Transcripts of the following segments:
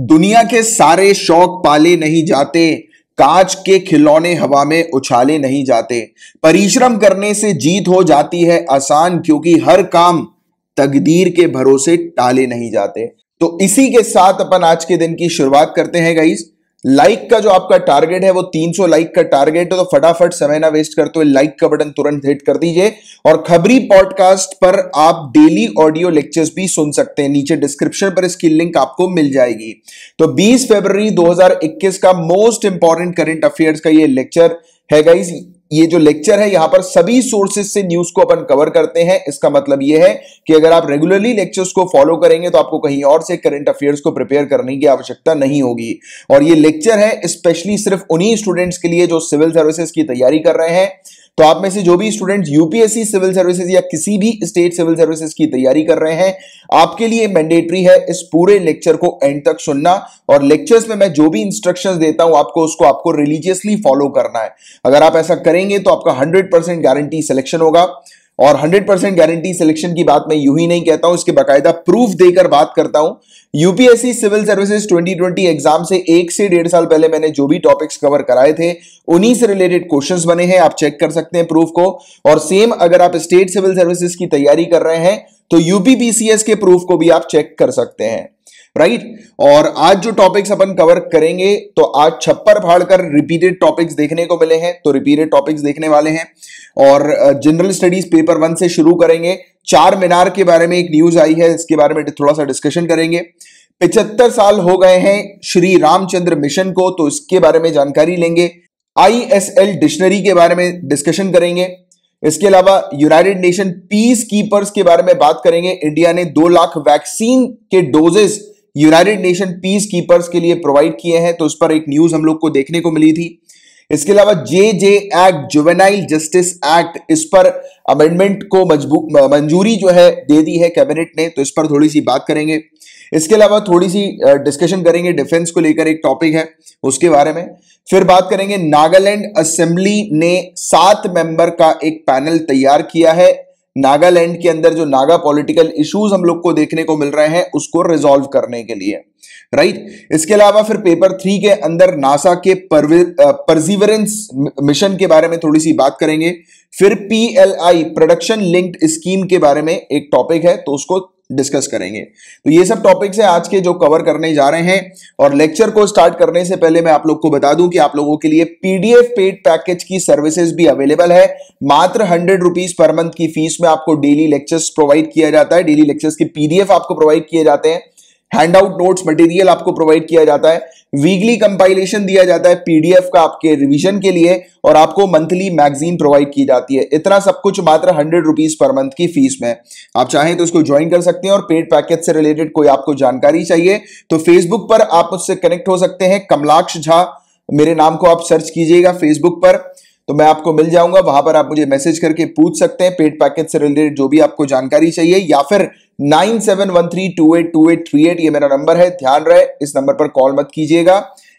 दुनिया के सारे शौक पाले नहीं जाते कांच के खिलौने हवा में उछाले नहीं जाते परिश्रम करने से जीत हो जाती है आसान क्योंकि हर काम तकदीर के भरोसे टाले नहीं जाते तो इसी के साथ अपन आज के दिन की शुरुआत करते हैं गाइस लाइक का जो आपका टारगेट है वो 300 लाइक का टारगेट है तो फटाफट समय ना वेस्ट करते हुए लाइक का बटन तुरंत हिट कर दीजिए और खबरी पॉडकास्ट पर आप डेली ऑडियो लेक्चर्स भी सुन सकते हैं नीचे डिस्क्रिप्शन पर इसकी लिंक आपको मिल जाएगी तो 20 फरवरी 2021 का मोस्ट इंपॉर्टेंट करंट अफेयर्स का ये लेक्चर है गाइज ये जो लेक्चर है यहां पर सभी सोर्सेस से न्यूज को अपन कवर करते हैं इसका मतलब यह है कि अगर आप रेगुलरली लेक्चर्स को फॉलो करेंगे तो आपको कहीं और से करंट अफेयर्स को प्रिपेयर करने की आवश्यकता नहीं होगी और ये लेक्चर है स्पेशली सिर्फ उन्हीं स्टूडेंट्स के लिए जो सिविल सर्विसेज की तैयारी कर रहे हैं तो आप में से जो भी स्टूडेंट यूपीएससी सिविल सर्विसेज या किसी भी स्टेट सिविल सर्विसेज की तैयारी कर रहे हैं आपके लिए मैंडेटरी है इस पूरे लेक्चर को एंड तक सुनना और लेक्चर्स में मैं जो भी इंस्ट्रक्शन देता हूं आपको उसको आपको रिलीजियसली फॉलो करना है अगर आप ऐसा करेंगे तो आपका हंड्रेड गारंटी सिलेक्शन होगा और 100 परसेंट गारंटी सिलेक्शन की बात मैं यूं ही नहीं कहता हूं इसके बाकायदा प्रूफ देकर बात करता हूं यूपीएससी सिविल सर्विसेज 2020 एग्जाम से एक से डेढ़ साल पहले मैंने जो भी टॉपिक्स कवर कराए थे उन्हीं से रिलेटेड क्वेश्चंस बने हैं आप चेक कर सकते हैं प्रूफ को और सेम अगर आप स्टेट सिविल सर्विसेज की तैयारी कर रहे हैं तो यूपीपीसीएस के प्रूफ को भी आप चेक कर सकते हैं राइट और आज जो टॉपिक्स अपन कवर करेंगे तो आज छप्पर फाड़ कर रिपीटेड टॉपिक्स देखने को मिले हैं तो रिपीटेड टॉपिक्स देखने वाले हैं और जनरल स्टडीज पेपर वन से शुरू करेंगे चार मीनार के बारे में एक न्यूज आई है इसके बारे में थोड़ा सा डिस्कशन करेंगे पिछहत्तर साल हो गए हैं श्री रामचंद्र मिशन को तो इसके बारे में जानकारी लेंगे एल डिक्शनरी के बारे में डिस्कशन करेंगे इसके अलावा यूनाइटेड नेशन पीस कीपर्स के बारे में बात करेंगे इंडिया ने दो लाख वैक्सीन के doses United Nation piece peacekeepers के लिए प्रोवाइड किए हैं तो उस पर एक न्यूज हम लोग को देखने को मिली थी इसके अलावा J J act juvenile justice act इस पर अमेंडमेंट को मंजूरी जो है दे दी है कैबिनेट ने तो इस पर थोड़ी सी बात करेंगे इसके अलावा थोड़ी सी डिस्कशन करेंगे डिफेंस को लेकर एक टॉपिक है उसके बारे में फिर बात करेंगे नागालैंड असेंबली ने सात मेंबर का एक पैनल तैयार किया है नागालैंड के अंदर जो नागा पॉलिटिकल इश्यूज हम लोग को देखने को मिल रहे हैं उसको रिजॉल्व करने के लिए राइट इसके अलावा फिर पेपर थ्री के अंदर नासा के परजीवरेंस मिशन के बारे में थोड़ी सी बात करेंगे फिर पीएलआई प्रोडक्शन लिंक्ड स्कीम के बारे में एक टॉपिक है तो उसको डिस्कस करेंगे तो ये सब टॉपिक्स है आज के जो कवर करने जा रहे हैं और लेक्चर को स्टार्ट करने से पहले मैं आप लोग को बता दूं कि आप लोगों के लिए पीडीएफ पेड पैकेज की सर्विसेज भी अवेलेबल है मात्र हंड्रेड रुपीज पर मंथ की फीस में आपको डेली लेक्चर्स प्रोवाइड किया जाता है डेली लेक्चर्स के पीडीएफ आपको प्रोवाइड किए जाते हैं हैंड आउट नोट्स मटेरियल आपको प्रोवाइड किया जाता है वीकली कंपाइलेशन दिया जाता है पीडीएफ का आपके रिवीजन के लिए और आपको मंथली मैगजीन प्रोवाइड की जाती है इतना सब कुछ मात्र हंड्रेड रुपीज पर मंथ की फीस में आप चाहें तो इसको ज्वाइन कर सकते हैं और पेड पैकेज से रिलेटेड कोई आपको जानकारी चाहिए तो फेसबुक पर आप उससे कनेक्ट हो सकते हैं कमलाक्ष झा मेरे नाम को आप सर्च कीजिएगा फेसबुक पर तो मैं आपको मिल जाऊंगा वहां पर आप मुझे मैसेज करके पूछ सकते हैं पेड पैकेज से रिलेटेड जो भी आपको जानकारी चाहिए या फिर 9713282838 seven one three two eight two eight three eight ये मेरा नंबर है ध्यान रहे इस नंबर पर कॉल मत कीजिएगा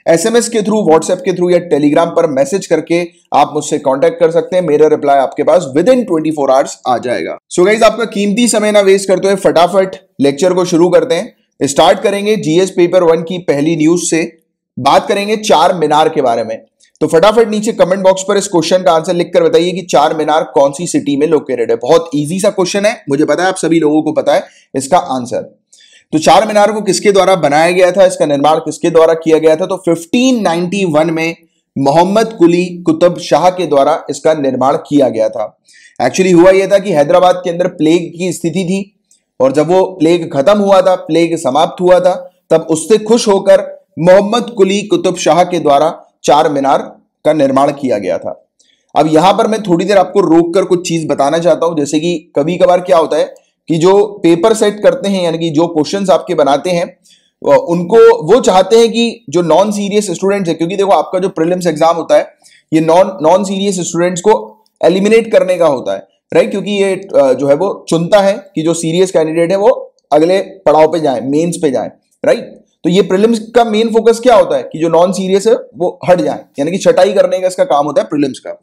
एसएमएस के थ्रू व्हाट्सएप के थ्रू या टेलीग्राम पर मैसेज करके आप मुझसे कांटेक्ट कर सकते हैं मेरा रिप्लाई आपके पास within twenty four hours आ जाएगा सो so गाइज आपका कीमती समय ना वेस्ट करते हुए फटाफट लेक्चर को शुरू करते हैं स्टार्ट करेंगे जीएस पेपर वन की पहली न्यूज से बात करेंगे चार मीनार के बारे में तो फटाफट नीचे कमेंट बॉक्स पर इस क्वेश्चन का आंसर लिखकर बताइए कि चार मीनार कौन सी सिटी में लोकेटेड है बहुत ईजी सा क्वेश्चन है मुझे पता है आप सभी लोगों को पता है इसका आंसर तो चार मीनार को किसके द्वारा बनाया गया था इसका निर्माण किसके द्वारा किया गया था तो 1591 में मोहम्मद कुली कुतुब शाह के द्वारा इसका निर्माण किया गया था एक्चुअली हुआ यह था कि हैदराबाद के अंदर प्लेग की स्थिति थी और जब वो प्लेग खत्म हुआ था प्लेग समाप्त हुआ था तब उससे खुश होकर मोहम्मद कुली कुतुब शाह के द्वारा चार मीनार का निर्माण किया गया था अब यहां पर मैं थोड़ी देर आपको रोक कर कुछ चीज बताना चाहता हूं जैसे कि कभी कभार क्या होता है कि जो पेपर सेट करते हैं यानी कि जो क्वेश्चन आपके बनाते हैं उनको वो चाहते हैं कि जो नॉन सीरियस स्टूडेंट्स है क्योंकि देखो आपका जो प्रिलिम्स एग्जाम होता है ये नॉन नॉन सीरियस स्टूडेंट्स को एलिमिनेट करने का होता है राइट क्योंकि ये जो है वो चुनता है कि जो सीरियस कैंडिडेट है वो अगले पड़ाव पे जाए मेंस पे जाए राइट तो ये प्रिलिम्स का मेन फोकस क्या होता है कि जो नॉन सीरियस है वो हट जाए यानी कि छटाई करने का इसका काम होता है प्रिलिम्स का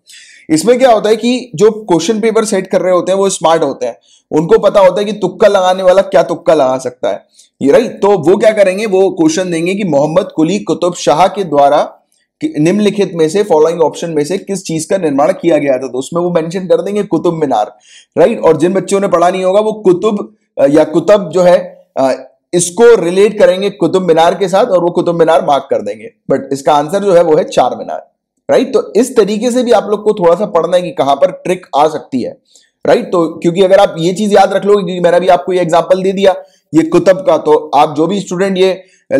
इसमें क्या होता है कि जो क्वेश्चन पेपर सेट कर रहे होते हैं वो स्मार्ट होते हैं उनको पता होता है कि तुक्का लगाने वाला क्या तुक्का लगा सकता है ये राइट तो वो क्या करेंगे वो क्वेश्चन देंगे कि मोहम्मद कुली कुतुब शाह के द्वारा निम्नलिखित में से फॉलोइंग ऑप्शन में से किस चीज का निर्माण किया गया था तो उसमें वो मेंशन कर देंगे कुतुब मीनार राइट और जिन बच्चों ने पढ़ा नहीं होगा वो कुतुब या कुतुब जो है इसको रिलेट करेंगे कुतुब मीनार के साथ और वो कुतुब मीनार मार्क कर देंगे बट इसका आंसर जो है वो है चार मीनार राइट तो इस तरीके से भी आप लोग को थोड़ा सा पढ़ना है कि कहां पर ट्रिक आ सकती है राइट तो क्योंकि अगर आप ये चीज याद रख लोगे क्योंकि मैंने भी आपको ये एग्जाम्पल दे दिया ये कुतुब का तो आप जो भी स्टूडेंट ये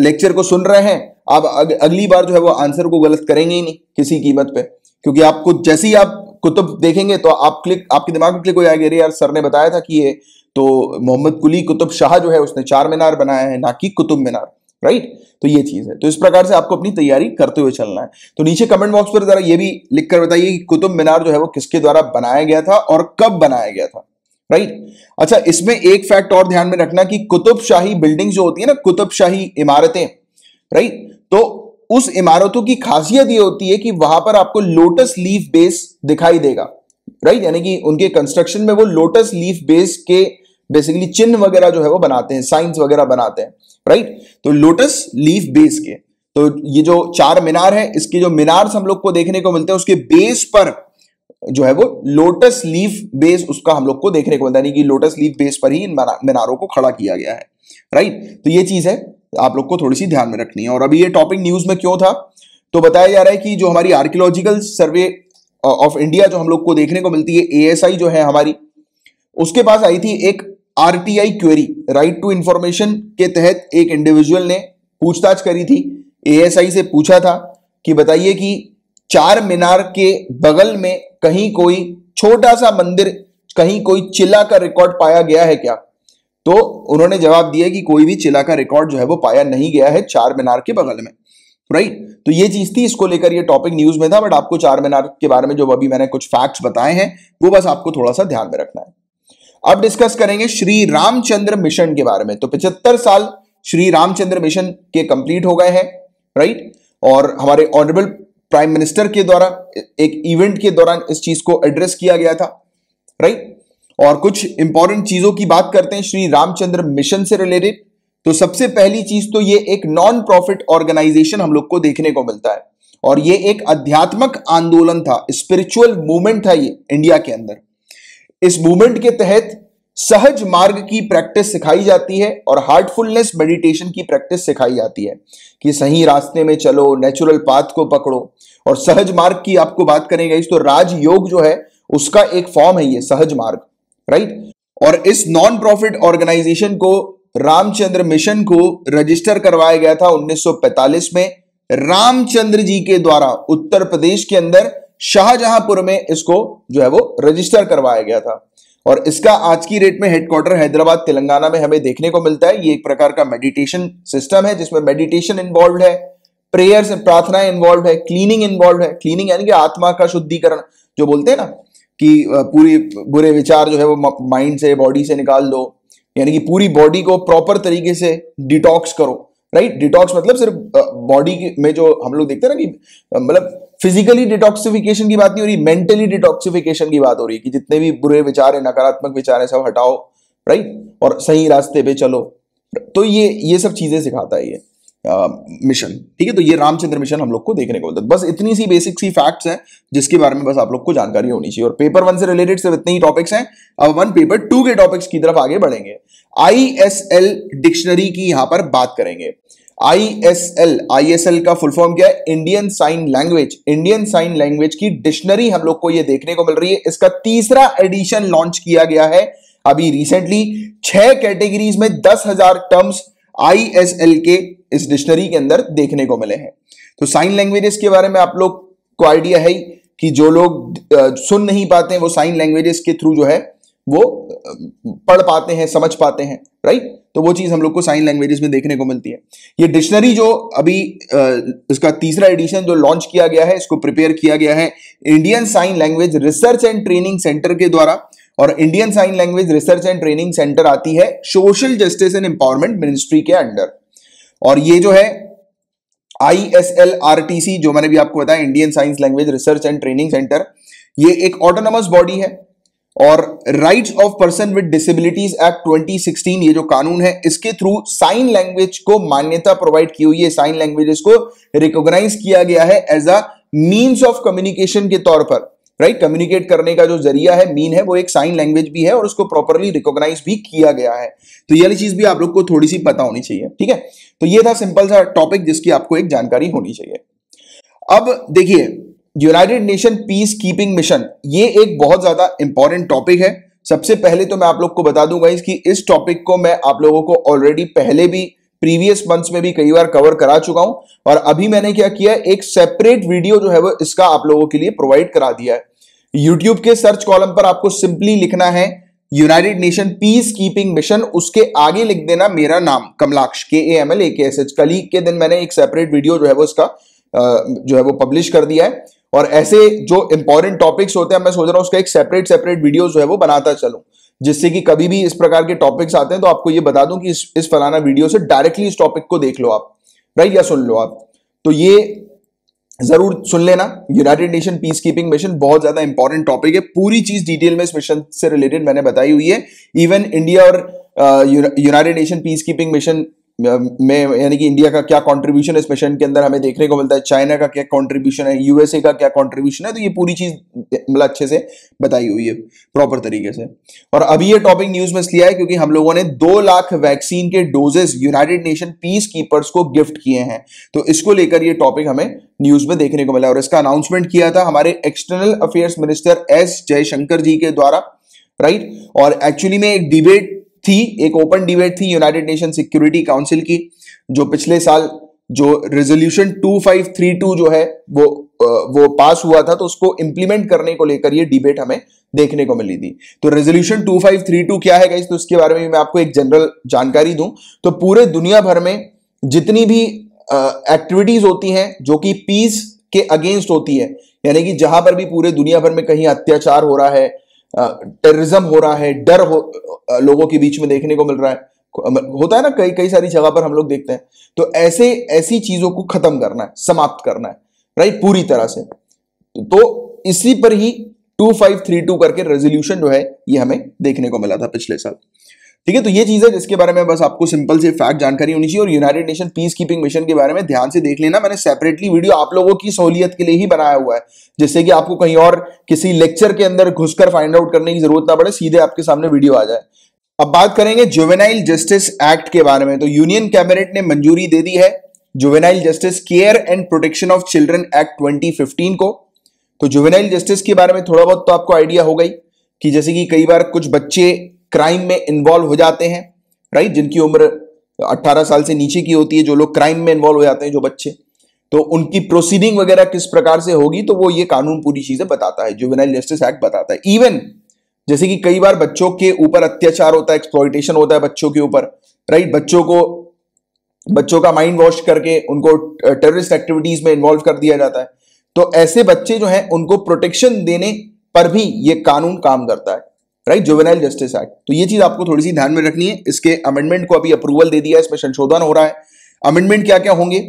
लेक्चर को सुन रहे हैं आप अग, अगली बार जो है वो आंसर को गलत करेंगे ही नहीं किसी कीमत पे क्योंकि आपको जैसे ही आप कुतुब देखेंगे तो आप क्लिक आपके दिमाग में क्लिक हो जाएगा अरे यार सर ने बताया था कि ये तो मोहम्मद कुली कुतुब शाह जो है उसने चार मीनार बनाया है ना कि कुतुब मीनार राइट तो ये चीज है तो इस प्रकार से आपको अपनी तैयारी करते हुए चलना है तो नीचे कमेंट बॉक्स पर जरा ये भी लिख कर बताइए कि कुतुब मीनार जो है वो किसके द्वारा बनाया गया था और कब बनाया गया था राइट अच्छा इसमें एक फैक्ट और ध्यान में रखना कि कुतुब शाही बिल्डिंग जो होती है ना कुतुब शाही इमारतें राइट तो उस इमारतों की खासियत ये होती है कि वहां पर आपको लोटस लीफ बेस दिखाई देगा राइट यानी कि उनके कंस्ट्रक्शन में वो लोटस लीफ बेस के बेसिकली चिन्ह वगैरह जो है वो बनाते हैं साइंस वगैरह बनाते हैं राइट तो लोटस लीफ बेस के तो ये जो चार मीनार है इसके जो मीनार हम लोग को देखने को मिलते हैं उसके बेस पर जो है वो लोटस लीफ बेस उसका हम लोग को देखने को मिलता है यानी कि लोटस लीफ बेस पर ही इन मीनारों को खड़ा किया गया है राइट तो ये चीज है आप लोग को थोड़ी सी ध्यान में रखनी है और अभी ये टॉपिक न्यूज में क्यों था तो बताया जा रहा है कि जो हमारी आर्कियोलॉजिकल सर्वे ऑफ इंडिया जो हम लोग को देखने को मिलती है ए जो है हमारी उसके पास आई थी एक RTI query right to information के तहत एक इंडिविजुअल ने पूछताछ करी थी एएसआई से पूछा था कि बताइए कि चार मीनार के बगल में कहीं कोई छोटा सा मंदिर कहीं कोई चिल्ला का रिकॉर्ड पाया गया है क्या तो उन्होंने जवाब दिया कि कोई भी चिल्ला का रिकॉर्ड जो है वो पाया नहीं गया है चार मीनार के बगल में राइट right? तो ये चीज थी इसको लेकर ये टॉपिक न्यूज में था बट आपको चार मीनार के बारे में जो अभी मैंने कुछ फैक्ट्स बताए हैं वो बस आपको थोड़ा सा ध्यान में रखना है अब डिस्कस करेंगे श्री रामचंद्र मिशन के बारे में तो पिछहत्तर साल श्री रामचंद्र मिशन के कंप्लीट हो गए हैं राइट और हमारे ऑनरेबल प्राइम मिनिस्टर के द्वारा एक इवेंट के दौरान इस चीज को एड्रेस किया गया था राइट और कुछ इंपॉर्टेंट चीजों की बात करते हैं श्री रामचंद्र मिशन से रिलेटेड तो सबसे पहली चीज तो ये एक नॉन प्रॉफिट ऑर्गेनाइजेशन हम लोग को देखने को मिलता है और ये एक अध्यात्मक आंदोलन था स्पिरिचुअल मूवमेंट था ये इंडिया के अंदर इस मूवमेंट के तहत सहज मार्ग की प्रैक्टिस सिखाई जाती है और हार्टफुलनेस मेडिटेशन की प्रैक्टिस सिखाई जाती है कि सही रास्ते में चलो नेचुरल पाथ को पकड़ो और सहज मार्ग की आपको बात करेंगे तो राजयोग जो है उसका एक फॉर्म है ये सहज मार्ग राइट और इस नॉन प्रॉफिट ऑर्गेनाइजेशन को रामचंद्र मिशन को रजिस्टर करवाया गया था 1945 में रामचंद्र जी के द्वारा उत्तर प्रदेश के अंदर शाहजहांपुर में इसको जो है वो रजिस्टर करवाया गया था और इसका आज की रेट में हेडक्वार्टर हैदराबाद तेलंगाना में हमें देखने को मिलता है ये एक प्रकार का मेडिटेशन सिस्टम है जिसमें मेडिटेशन इन्वॉल्व है प्रेयर्स प्रार्थनाएं इन्वॉल्व है क्लीनिंग इन्वॉल्व है क्लीनिंग यानी कि आत्मा का शुद्धिकरण जो बोलते हैं ना कि पूरी बुरे विचार जो है वो माइंड से बॉडी से निकाल दो यानी कि पूरी बॉडी को प्रॉपर तरीके से डिटॉक्स करो राइट डिटॉक्स मतलब सिर्फ बॉडी में जो हम लोग देखते हैं ना कि मतलब फिजिकली डिटॉक्सिफिकेशन की बात नहीं हो रही मेंटली डिटॉक्सिफिकेशन की बात हो रही है कि जितने भी बुरे विचार हैं नकारात्मक विचार हैं सब हटाओ राइट और सही रास्ते पे चलो तो ये ये सब चीजें सिखाता है ये मिशन ठीक है तो ये रामचंद्र मिशन हम लोग को देखने को मिलता है बस इतनी सी बेसिक सी फैक्ट्स हैं जिसके बारे में बस आप लोग को जानकारी होनी चाहिए और पेपर वन से रिलेटेड सिर्फ इतने ही टॉपिक्स हैं अब वन पेपर टू के टॉपिक्स की तरफ आगे बढ़ेंगे आई एस एल डिक्शनरी की यहां पर बात करेंगे I S L I S L का फुल फॉर्म क्या है Indian sign language Indian sign language की डिक्शनरी हम लोग को यह देखने को मिल रही है इसका तीसरा एडिशन लॉन्च किया गया है अभी रिसेंटली छह कैटेगरीज में दस हजार टर्म्स आई एस एल के इस डिक्शनरी के अंदर देखने को मिले हैं तो साइन लैंग्वेजेस के बारे में आप लोग को आइडिया है कि जो लोग सुन नहीं पाते हैं वो साइन लैंग्वेजेस के थ्रू जो है वो पढ़ पाते हैं समझ पाते हैं राइट तो वो चीज़ हम लोग को साइन लैंग्वेजेस में देखने को मिलती है ये डिक्शनरी जो अभी इसका तीसरा एडिशन जो लॉन्च किया गया है इसको प्रिपेयर किया गया है Indian sign language research and training centre के द्वारा और Indian sign language research and training centre आती है social justice and empowerment ministry के अंडर और ये जो है I S L R T C जो मैंने भी आपको बताया Indian science language research and training centre ये एक ऑटोनोमस बॉडी है और rights of person with disabilities act 2016 ये जो कानून है इसके थ्रू साइन लैंग्वेज को मान्यता प्रोवाइड की हुई है साइन लैंग्वेजेस को रिकॉग्नाइज किया गया है as a means of communication के तौर पर राइट right? कम्युनिकेट करने का जो जरिया है मीन है वो एक साइन लैंग्वेज भी है और उसको प्रॉपरली रिकॉग्नाइज भी किया गया है तो ये चीज भी आप लोग को थोड़ी सी पता होनी चाहिए ठीक है तो ये था सिंपल सा टॉपिक जिसकी आपको एक जानकारी होनी चाहिए अब देखिए United Nation peace keeping mission ये एक बहुत ज़्यादा इंपॉर्टेंट टॉपिक है सबसे पहले तो मैं आप लोग को बता दूंगा इसकी इस टॉपिक को मैं आप लोगों को ऑलरेडी पहले भी प्रीवियस मंथ्स में भी कई बार कवर करा चुका हूं और अभी मैंने क्या किया एक सेपरेट वीडियो जो है वो इसका आप लोगों के लिए प्रोवाइड करा दिया है यूट्यूब के सर्च कॉलम पर आपको सिंपली लिखना है United Nation peace keeping mission उसके आगे लिख देना मेरा नाम कमलाक्ष के ए एम एल ए के एस एच कल ही के दिन मैंने एक सेपरेट वीडियो जो है वो इसका जो है वो पब्लिश कर दिया है और ऐसे जो इंपॉर्टेंट टॉपिक्स होते हैं मैं सोच रहा हूँ उसका एक सेपरेट सेपरेट वीडियो जो है वो बनाता चलूँ जिससे कि कभी भी इस प्रकार के टॉपिक्स आते हैं तो आपको ये बता दूं कि इस इस फलाना वीडियो से डायरेक्टली इस टॉपिक को देख लो आप राइट या सुन लो आप तो ये जरूर सुन लेना United Nation peace keeping mission बहुत ज्यादा इंपॉर्टेंट टॉपिक है पूरी चीज डिटेल में इस मिशन से रिलेटेड मैंने बताई हुई है इवन इंडिया और United Nation peace keeping mission में यानी कि इंडिया का क्या कंट्रीब्यूशन है इस मिशन के अंदर हमें देखने को मिलता है चाइना का क्या कंट्रीब्यूशन है यूएसए का क्या कंट्रीब्यूशन है तो ये पूरी चीज मतलब अच्छे से बताई हुई है प्रॉपर तरीके से और अभी ये टॉपिक न्यूज में इसलिए है क्योंकि हम लोगों ने दो लाख वैक्सीन के doses United Nation piece keepers को गिफ्ट किए हैं तो इसको लेकर ये टॉपिक हमें न्यूज में देखने को मिला और इसका अनाउंसमेंट किया था हमारे external affairs minister S Jaishankar ji के द्वारा राइट और एक्चुअली में एक डिबेट थी एक ओपन डिबेट थी यूनाइटेड नेशन सिक्योरिटी काउंसिल की जो पिछले साल जो रेजोल्यूशन 2532 जो है वो वो पास हुआ था तो उसको इंप्लीमेंट करने को लेकर ये डिबेट हमें देखने को मिली थी तो रेजोल्यूशन 2532 क्या है तो उसके बारे में मैं आपको एक जनरल जानकारी दूं तो पूरे दुनिया भर में जितनी भी एक्टिविटीज uh, होती हैं जो कि पीस के अगेंस्ट होती है यानी कि जहां पर भी पूरे दुनिया भर में कहीं अत्याचार हो रहा है टेररिज्म हो रहा है डर हो लोगों के बीच में देखने को मिल रहा है होता है ना कई कई सारी जगह पर हम लोग देखते हैं तो ऐसे ऐसी चीजों को खत्म करना है समाप्त करना है राइट पूरी तरह से तो इसी पर ही 2532 करके रेजोल्यूशन जो है ये हमें देखने को मिला था पिछले साल ठीक है तो ये चीज है जिसके बारे में बस आपको सिंपल से फैक्ट जानकारी होनी चाहिए और United Nation peace keeping mission के बारे में ध्यान से देख लेना मैंने सेपरेटली वीडियो आप लोगों की सहूलियत के लिए ही बनाया हुआ है जिससे कि आपको कहीं और किसी लेक्चर के अंदर घुसकर फाइंड आउट करने की जरूरत ना पड़े सीधे आपके सामने वीडियो आ जाए अब बात करेंगे जुवेनाइल जस्टिस एक्ट के बारे में तो यूनियन कैबिनेट ने मंजूरी दे दी है juvenile justice care and protection of children act 2015 को तो जुवेनाइल जस्टिस के बारे में थोड़ा बहुत तो आपको आइडिया हो गई कि जैसे कि कई बार कुछ बच्चे क्राइम में इन्वॉल्व हो जाते हैं राइट जिनकी उम्र 18 साल से नीचे की होती है जो लोग क्राइम में इन्वॉल्व हो जाते हैं जो बच्चे तो उनकी प्रोसीडिंग वगैरह किस प्रकार से होगी तो वो ये कानून पूरी चीजें बताता है जुवेनाइल जस्टिस एक्ट बताता है इवन जैसे कि कई बार बच्चों के ऊपर अत्याचार होता है एक्सप्लॉइटेशन होता है बच्चों के ऊपर राइट बच्चों को बच्चों का माइंड वॉश करके उनको टेररिस्ट एक्टिविटीज में इन्वॉल्व कर दिया जाता है तो ऐसे बच्चे जो हैं उनको प्रोटेक्शन देने पर भी ये कानून काम करता है राइट जुवेनाइल जस्टिस एक्ट तो ये चीज आपको थोड़ी सी ध्यान में रखनी है इसके अमेंडमेंट को अभी अप्रूवल दे दिया है इसमें संशोधन हो रहा है अमेंडमेंट क्या क्या होंगे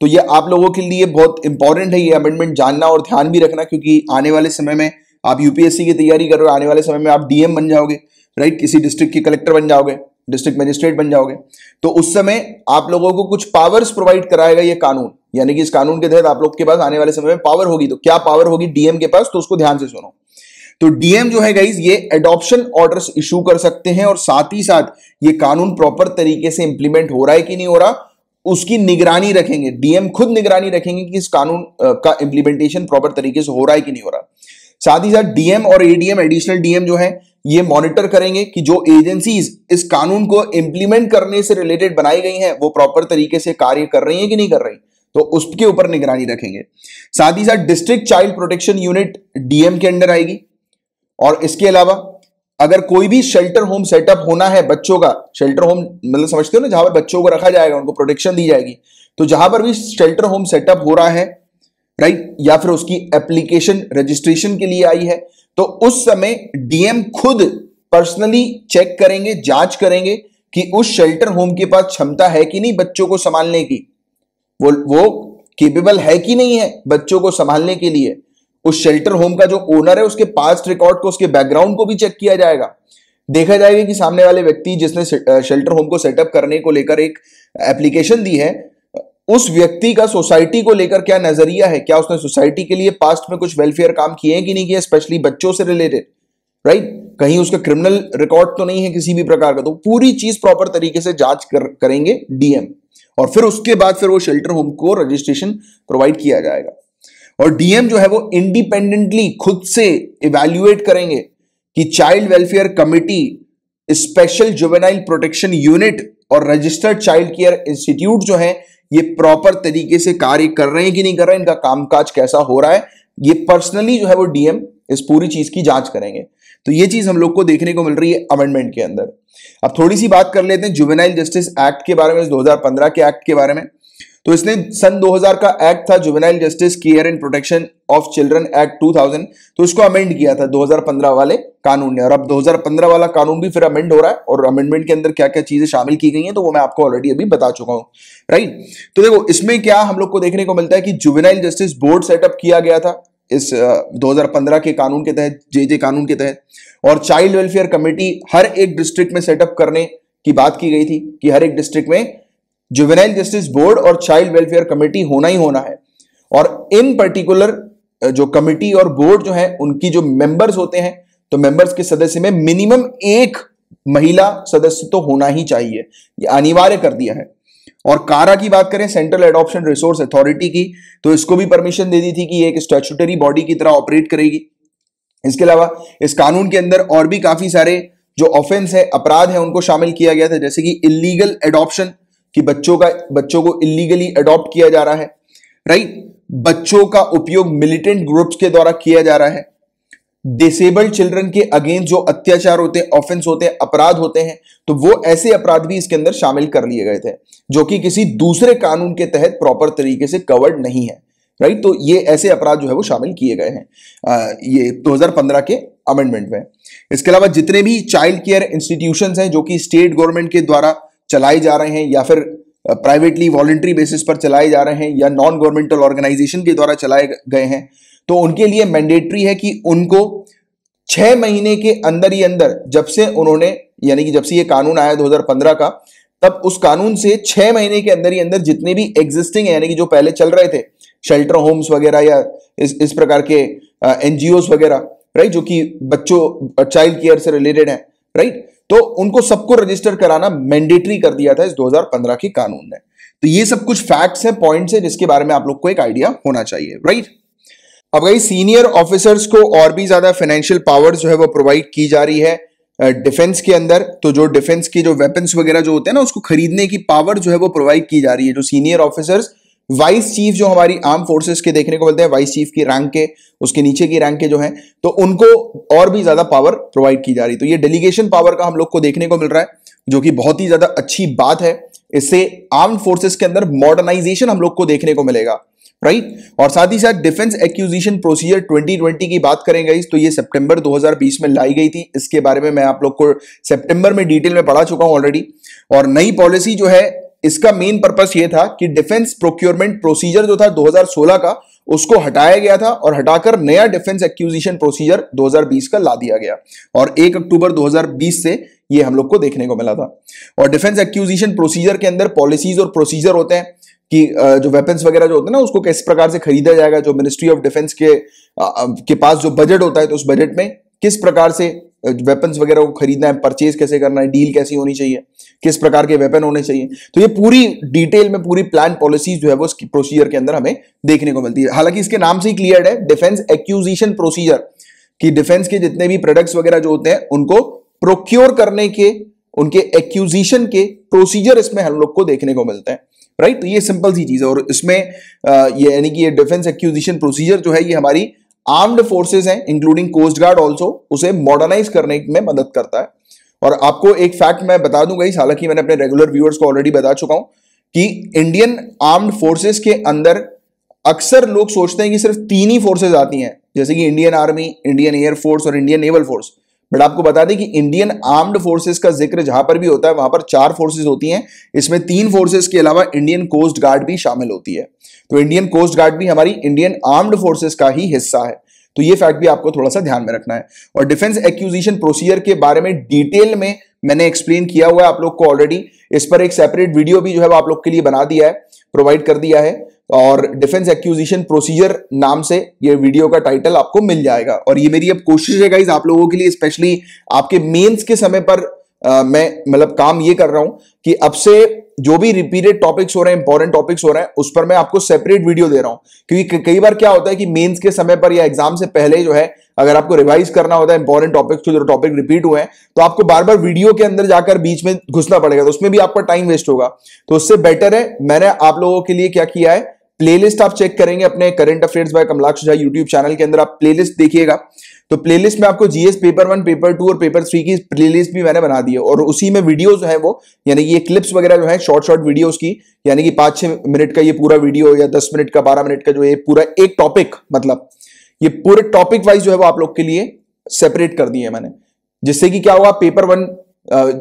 तो ये आप लोगों के लिए बहुत इंपॉर्टेंट है ये अमेंडमेंट जानना और ध्यान भी रखना क्योंकि आने वाले समय में आप यूपीएससी की तैयारी कर रहे हो आने वाले समय में आप डीएम बन जाओगे राइट किसी डिस्ट्रिक्ट के कलेक्टर बन जाओगे डिस्ट्रिक्ट मजिस्ट्रेट बन जाओगे तो उस समय आप लोगों को कुछ पावर्स प्रोवाइड कराएगा ये कानून यानी कि इस कानून के तहत आप लोग के पास आने वाले समय में पावर होगी तो क्या पावर होगी डीएम के पास तो उसको ध्यान से सुनो तो डीएम जो है गाइज ये एडॉप्शन ऑर्डर इशू कर सकते हैं और साथ ही साथ ये कानून प्रॉपर तरीके से इंप्लीमेंट हो रहा है कि नहीं हो रहा उसकी निगरानी रखेंगे डीएम खुद निगरानी रखेंगे कि इस कानून का इंप्लीमेंटेशन प्रॉपर तरीके से हो रहा है कि नहीं हो रहा साथ ही साथ डीएम और एडीएम एडिशनल डीएम जो है ये मॉनिटर करेंगे कि जो एजेंसीज इस कानून को इंप्लीमेंट करने से रिलेटेड बनाई गई हैं वो प्रॉपर तरीके से कार्य कर रही हैं कि नहीं कर रही तो उसके ऊपर निगरानी रखेंगे साथ ही साथ district child protection unit DM के अंडर आएगी और इसके अलावा अगर कोई भी शेल्टर होम सेटअप होना है बच्चों का शेल्टर होम मतलब समझते हो ना जहां पर बच्चों को रखा जाएगा उनको प्रोटेक्शन दी जाएगी तो जहां पर भी शेल्टर होम सेटअप हो रहा है राइट या फिर उसकी एप्लीकेशन रजिस्ट्रेशन के लिए आई है तो उस समय डीएम खुद पर्सनली चेक करेंगे जांच करेंगे कि उस शेल्टर होम के पास क्षमता है कि नहीं बच्चों को संभालने की वो वो केपेबल है कि नहीं है बच्चों को संभालने के लिए उस शेल्टर होम का जो ओनर है उसके पास्ट रिकॉर्ड को उसके बैकग्राउंड को भी चेक किया जाएगा देखा जाएगा कि सामने वाले व्यक्ति जिसने शेल्टर होम को सेटअप करने को लेकर एक एप्लीकेशन दी है उस व्यक्ति का सोसाइटी को लेकर क्या नजरिया है क्या उसने सोसाइटी के लिए पास्ट में कुछ वेलफेयर काम किए हैं कि नहीं किए स्पेशली बच्चों से रिलेटेड राइट right? कहीं उसका क्रिमिनल रिकॉर्ड तो नहीं है किसी भी प्रकार का तो पूरी चीज प्रॉपर तरीके से जांच कर, करेंगे डीएम और फिर उसके बाद फिर वो शेल्टर होम को रजिस्ट्रेशन प्रोवाइड किया जाएगा और डीएम जो है वो इंडिपेंडेंटली खुद से इवेल्युएट करेंगे कि child welfare committee special juvenile protection unit और रजिस्टर्ड चाइल्ड केयर इंस्टीट्यूट जो है ये प्रॉपर तरीके से कार्य कर रहे हैं कि नहीं कर रहे हैं इनका कामकाज कैसा हो रहा है ये पर्सनली जो है वो डीएम इस पूरी चीज की जांच करेंगे तो ये चीज हम लोग को देखने को मिल रही है अमेंडमेंट के अंदर अब थोड़ी सी बात कर लेते हैं जुबेनाइल जस्टिस एक्ट के बारे में 2015 के एक्ट के बारे में तो इसने सन 2000 का एक्ट था juvenile justice care and protection of children act 2000 तो इसको अमेंड किया था 2015 वाले कानून ने और अब 2015 वाला कानून भी फिर अमेंड हो रहा है और अमेंडमेंट के अंदर क्या क्या चीजें शामिल की गई हैं तो वो मैं आपको ऑलरेडी अभी बता चुका हूं राइट तो देखो इसमें क्या हम लोग को देखने को मिलता है कि जुबेनाइल जस्टिस बोर्ड सेटअप किया गया था इस दो के कानून के तहत जे जे कानून के तहत और चाइल्ड वेलफेयर कमेटी हर एक डिस्ट्रिक्ट में सेटअप करने की बात की गई थी कि हर एक डिस्ट्रिक्ट में जुवेनाइल जस्टिस बोर्ड और चाइल्ड वेलफेयर कमेटी होना ही होना है और इन पर्टिकुलर जो कमेटी और बोर्ड जो है उनकी जो मेंबर्स होते हैं तो मेंबर्स के सदस्य में मिनिमम एक महिला सदस्य तो होना ही चाहिए ये अनिवार्य कर दिया है और कारा की बात करें सेंट्रल एडॉप्शन रिसोर्स अथॉरिटी की तो इसको भी परमिशन दे दी थी कि एक स्टेचुटरी बॉडी की तरह ऑपरेट करेगी इसके अलावा इस कानून के अंदर और भी काफी सारे जो ऑफेंस है अपराध है उनको शामिल किया गया था जैसे कि इलीगल एडॉप्शन कि बच्चों का बच्चों को इलीगली अडॉप्ट किया जा रहा है राइट बच्चों का उपयोग मिलिटेंट ग्रुप्स के द्वारा किया जा रहा है डिसेबल्ड चिल्ड्रन के अगेंस्ट जो अत्याचार होते हैं ऑफेंस होते हैं अपराध होते हैं तो वो ऐसे अपराध भी इसके अंदर शामिल कर लिए गए थे जो कि किसी दूसरे कानून के तहत प्रॉपर तरीके से कवर्ड नहीं है राइट तो ये ऐसे अपराध जो है वो शामिल किए गए हैं ये 2015 के अमेंडमेंट में इसके अलावा जितने भी चाइल्ड केयर इंस्टीट्यूशन हैं जो कि स्टेट गवर्नमेंट के द्वारा चलाए जा रहे हैं या फिर प्राइवेटली वॉलेंट्री बेसिस पर चलाए जा रहे हैं या नॉन गवर्नमेंटल ऑर्गेनाइजेशन के द्वारा चलाए गए हैं तो उनके लिए मैंडेटरी है कि उनको छह महीने के अंदर ही अंदर जब से उन्होंने यानी कि जब से ये कानून आया 2015 का तब उस कानून से छह महीने के अंदर ही अंदर जितने भी एग्जिस्टिंग यानी कि जो पहले चल रहे थे शेल्टर होम्स वगैरह या इस इस प्रकार के एनजीओ वगैरह राइट जो कि बच्चों चाइल्ड केयर से रिलेटेड है राइट तो उनको सबको रजिस्टर कराना मैंडेटरी कर दिया था इस 2015 के कानून ने तो ये सब कुछ फैक्ट्स हैं पॉइंट्स हैं जिसके बारे में आप लोग को एक आइडिया होना चाहिए राइट अब भाई सीनियर ऑफिसर्स को और भी ज्यादा फाइनेंशियल पावर जो है वो प्रोवाइड की जा रही है डिफेंस के अंदर तो जो डिफेंस के जो वेपन्स वगैरह जो होते हैं ना उसको खरीदने की पावर जो है वो प्रोवाइड की जा रही है जो सीनियर ऑफिसर्स वाइस चीफ जो हमारी आर्म फोर्सेस के देखने को मिलते हैं वाइस चीफ की रैंक के उसके नीचे की रैंक के जो है तो उनको और भी ज्यादा पावर प्रोवाइड की जा रही तो ये डेलीगेशन पावर का हम लोग को देखने को मिल रहा है जो कि बहुत ही ज्यादा अच्छी बात है इससे आर्म फोर्सेस के अंदर मॉडर्नाइजेशन हम लोग को देखने को मिलेगा राइट right? और साथ ही साथ डिफेंस एक्यूजिशन प्रोसीजर 2020 की बात करें गई तो ये सितंबर 2020 में लाई गई थी इसके बारे में मैं आप लोग को सितंबर में डिटेल में पढ़ा चुका हूं ऑलरेडी और नई पॉलिसी जो है इसका मेन पर्पस ये था कि डिफेंस प्रोक्योरमेंट प्रोसीजर जो था 2016 का उसको हटाया गया था और हटाकर नया डिफेंस एक्यूजिशन प्रोसीजर 2020 का ला दिया गया और 1 अक्टूबर 2020 से ये हम लोग को देखने को मिला था और डिफेंस एक्यूजिशन प्रोसीजर के अंदर पॉलिसीज और प्रोसीजर होते हैं कि जो वेपन्स वगैरह जो होते हैं ना उसको किस प्रकार से खरीदा जाएगा जो मिनिस्ट्री ऑफ डिफेंस के के पास जो बजट होता है तो उस बजट में किस प्रकार से वेपन्स वगैरह को खरीदना है परचेज कैसे करना है डील कैसी होनी चाहिए किस प्रकार के वेपन होने चाहिए तो ये पूरी डिटेल में पूरी प्लान पॉलिसी जो है वो प्रोसीजर के अंदर हमें देखने को मिलती है हालांकि इसके नाम से ही क्लियर है डिफेंस एक्यूजिशन प्रोसीजर कि डिफेंस के जितने भी प्रोडक्ट्स वगैरह जो होते हैं उनको प्रोक्योर करने के उनके एक्यूजिशन के प्रोसीजर इसमें हम लोग को देखने को मिलते हैं राइट तो ये सिंपल सी चीज है और इसमें यानी कि ये डिफेंस एक्यूजिशन प्रोसीजर जो है ये हमारी आर्म्ड फोर्सेज हैं इंक्लूडिंग कोस्ट गार्ड ऑल्सो उसे मॉडर्नाइज करने में मदद करता है और आपको एक फैक्ट मैं बता दूंगा इस हालांकि मैंने अपने रेगुलर व्यूअर्स को ऑलरेडी बता चुका हूं कि इंडियन आर्म्ड फोर्सेस के अंदर अक्सर लोग सोचते हैं कि सिर्फ तीन ही फोर्सेज आती हैं जैसे कि इंडियन आर्मी इंडियन एयरफोर्स और इंडियन नेवल फोर्स बट आपको बता दें कि इंडियन आर्म्ड फोर्सेस का जिक्र जहां पर भी होता है वहां पर चार फोर्सेस होती हैं इसमें तीन फोर्सेस के अलावा इंडियन कोस्ट गार्ड भी शामिल होती है तो इंडियन कोस्ट गार्ड भी हमारी इंडियन आर्म्ड फोर्सेस का ही हिस्सा है तो ये फैक्ट भी आपको थोड़ा सा ध्यान में रखना है और डिफेंस एक्यूजिशन प्रोसीजर के बारे में डिटेल में मैंने एक्सप्लेन किया हुआ है आप लोग को ऑलरेडी इस पर एक सेपरेट वीडियो भी जो है वो आप लोग के लिए बना दिया है प्रोवाइड कर दिया है और डिफेंस एक्यूजिशन प्रोसीजर नाम से ये वीडियो का टाइटल आपको मिल जाएगा और ये मेरी अब कोशिश है गाइज आप लोगों के लिए स्पेशली आपके मेंस के समय पर आ, मैं मतलब काम ये कर रहा हूं कि अब से जो भी रिपीटेड टॉपिक्स हो रहे हैं इंपॉर्टेंट टॉपिक्स हो रहे हैं उस पर मैं आपको सेपरेट वीडियो दे रहा हूं क्योंकि कई बार क्या होता है कि मेंस के समय पर या एग्जाम से पहले जो है अगर आपको रिवाइज करना होता है इंपॉर्टेंट टॉपिक्स जो टॉपिक रिपीट हुए हैं तो आपको बार बार वीडियो के अंदर जाकर बीच में घुसना पड़ेगा तो उसमें भी आपका टाइम वेस्ट होगा तो उससे बेटर है मैंने आप लोगों के लिए क्या किया है प्लेलिस्ट आप चेक करेंगे अपने current affairs by Kamlaksh Jha YouTube channel के अंदर आप प्लेलिस्ट देखिएगा तो प्लेलिस्ट में आपको GS paper one paper two और पेपर थ्री की प्लेलिस्ट भी मैंने बना दी है और उसी में वीडियो जो है वो यानी कि ये क्लिप्स वगैरह जो है शॉर्ट शॉर्ट वीडियोस की यानी कि पांच छह मिनट का ये पूरा वीडियो या दस मिनट का बारह मिनट का जो ये पूरा एक टॉपिक मतलब ये पूरे टॉपिक वाइज जो है वो आप लोग के लिए सेपरेट कर दिए मैंने जिससे कि क्या हुआ पेपर वन